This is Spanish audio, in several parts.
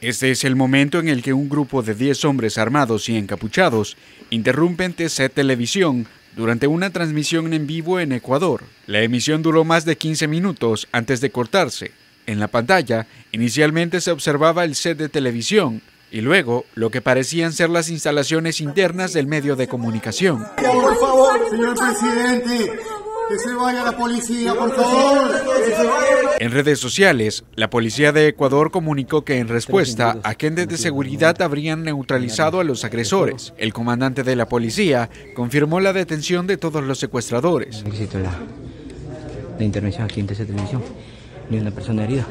Este es el momento en el que un grupo de 10 hombres armados y encapuchados interrumpen TC Televisión durante una transmisión en vivo en Ecuador. La emisión duró más de 15 minutos antes de cortarse. En la pantalla, inicialmente se observaba el set de televisión y luego lo que parecían ser las instalaciones internas del medio de comunicación. Por favor, señor presidente, que se vaya la policía, por favor, en redes sociales, la policía de Ecuador comunicó que en respuesta, agentes de seguridad habrían neutralizado a los agresores. El comandante de la policía confirmó la detención de todos los secuestradores. intervención ni persona herida.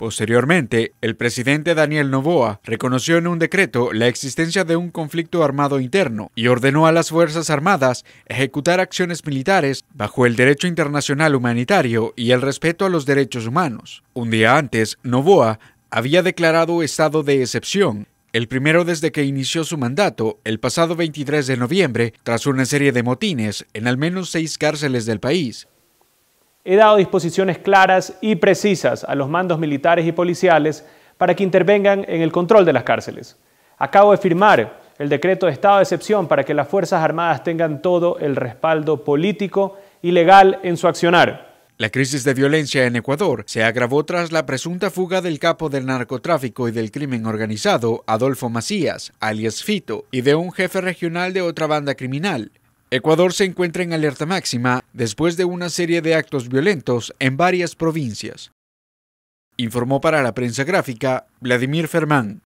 Posteriormente, el presidente Daniel Novoa reconoció en un decreto la existencia de un conflicto armado interno y ordenó a las Fuerzas Armadas ejecutar acciones militares bajo el derecho internacional humanitario y el respeto a los derechos humanos. Un día antes, Novoa había declarado estado de excepción el primero desde que inició su mandato el pasado 23 de noviembre, tras una serie de motines en al menos seis cárceles del país, he dado disposiciones claras y precisas a los mandos militares y policiales para que intervengan en el control de las cárceles. Acabo de firmar el decreto de estado de excepción para que las Fuerzas Armadas tengan todo el respaldo político y legal en su accionar. La crisis de violencia en Ecuador se agravó tras la presunta fuga del capo del narcotráfico y del crimen organizado, Adolfo Macías, alias Fito, y de un jefe regional de otra banda criminal. Ecuador se encuentra en alerta máxima después de una serie de actos violentos en varias provincias. Informó para la prensa gráfica Vladimir Fermán.